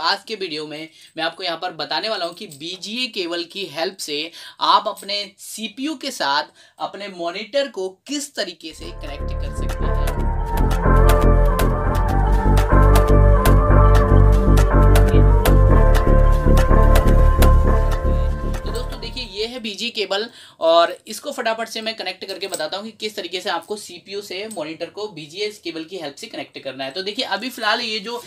आज के वीडियो में मैं आपको यहाँ पर बताने वाला हूँ कि बीजीए केबल की हेल्प से आप अपने सीपीयू के साथ अपने मॉनिटर को किस तरीके से कनेक्ट कर सकते केबल और इसको फटाफट से मैं कनेक्ट करके बताता हूँ कि किस तरीके से आपको सी से मॉनिटर को बीजीएस केबल की हेल्प से कनेक्ट करना है तो देखिए अभी फिलहाल ये जो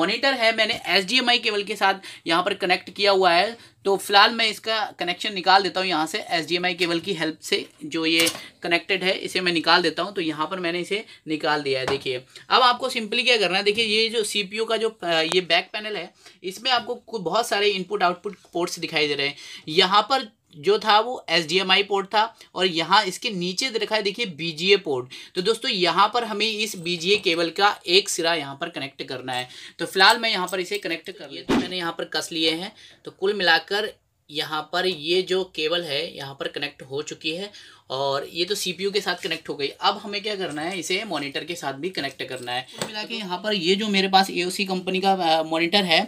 मॉनिटर है मैंने एच केबल के साथ यहाँ पर कनेक्ट किया हुआ है तो फिलहाल मैं इसका कनेक्शन निकाल देता हूँ यहाँ से एस केबल की हेल्प से जो ये कनेक्टेड है इसे मैं निकाल देता हूँ तो यहाँ पर मैंने इसे निकाल दिया है देखिए अब आपको सिंपली क्या करना है देखिए ये जो सी का जो ये बैक पैनल है इसमें आपको बहुत सारे इनपुट आउटपुट पोर्ट्स दिखाई दे रहे हैं यहाँ पर जो था वो HDMI port था और यहाँ इसके नीचे रखा है देखिए ए पोर्ट तो दोस्तों यहाँ पर हमें इस बीजीए केबल का एक सिरा यहाँ पर कनेक्ट करना है तो फिलहाल मैं यहाँ पर इसे कनेक्ट कर लिया तो मैंने यहाँ पर कस लिए हैं तो कुल मिलाकर यहाँ पर ये जो केबल है यहाँ पर कनेक्ट हो चुकी है और ये तो सी के साथ कनेक्ट हो गई अब हमें क्या करना है इसे मॉनिटर के साथ भी कनेक्ट करना है मिला के तो यहाँ पर ये जो मेरे पास ए कंपनी का मॉनिटर है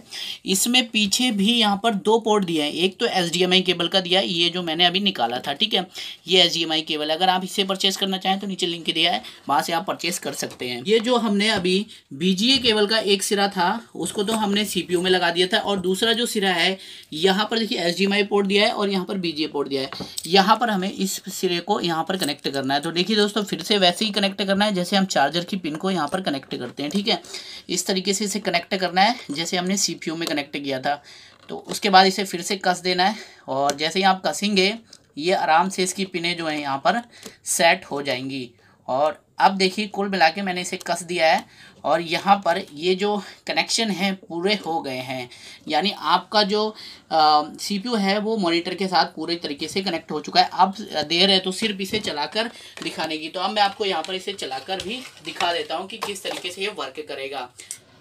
इसमें पीछे भी यहाँ पर दो पोर्ट दिया है एक तो एच केबल का दिया है ये जो मैंने अभी निकाला था ठीक है ये एच केबल अगर आप इसे परचेस करना चाहें तो नीचे लिंक दिया है वहाँ से आप परचेस कर सकते हैं ये जो हमने अभी बी केबल का एक सिरा था उसको तो हमने सी में लगा दिया था और दूसरा जो सिरा है यहाँ पर देखिए एच पोर्ट दिया है और यहाँ पर बी पोर्ट दिया है यहाँ पर हमें इस सिरे को यहाँ पर कनेक्ट करना है तो देखिए दोस्तों फिर से वैसे ही कनेक्ट करना है जैसे हम चार्जर की पिन को यहाँ पर कनेक्ट करते हैं ठीक है इस तरीके से इसे कनेक्ट करना है जैसे हमने सी में कनेक्ट किया था तो उसके बाद इसे फिर से कस देना है और जैसे ही आप कसेंगे ये आराम से इसकी पिनें जो हैं यहाँ पर सेट हो जाएंगी और अब देखिए कुल मिला के मैंने इसे कस दिया है और यहाँ पर ये जो कनेक्शन है पूरे हो गए हैं यानी आपका जो सी पी है वो मॉनिटर के साथ पूरे तरीके से कनेक्ट हो चुका है अब देर है तो सिर्फ इसे चलाकर दिखाने की तो अब मैं आपको यहाँ पर इसे चलाकर भी दिखा देता हूँ कि किस तरीके से ये वर्क करेगा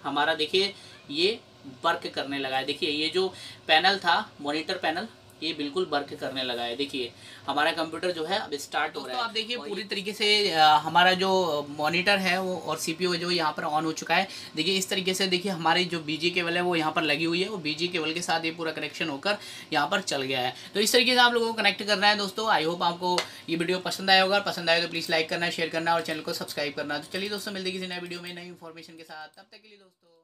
हमारा देखिए ये वर्क करने लगा है देखिए ये जो पैनल था मोनिटर पैनल ये बिल्कुल वर्क करने लगा है देखिए हमारा कंप्यूटर जो है अब स्टार्ट हो तो रहा तो है आप देखिए पूरी तरीके से हमारा जो मॉनिटर है वो और सीपीयू जो यहाँ पर ऑन हो चुका है देखिए इस तरीके से देखिए हमारी जो बीजी केबल है वो यहाँ पर लगी हुई है वो बीजी केबल के साथ ये पूरा कनेक्शन होकर यहाँ पर चल गया है तो इस तरीके से आप लोगों को कनेक्ट करना है दोस्तों आई होप आपको ये वीडियो पसंद आया होगा पसंद आए तो प्लीज़ लाइक करना शेयर करना और चैनल को सब्सक्राइब करना तो चलिए दोस्तों मिलते किसी नए वीडियो में नई इन्फॉर्मेशन के साथ तब तक के लिए दोस्तों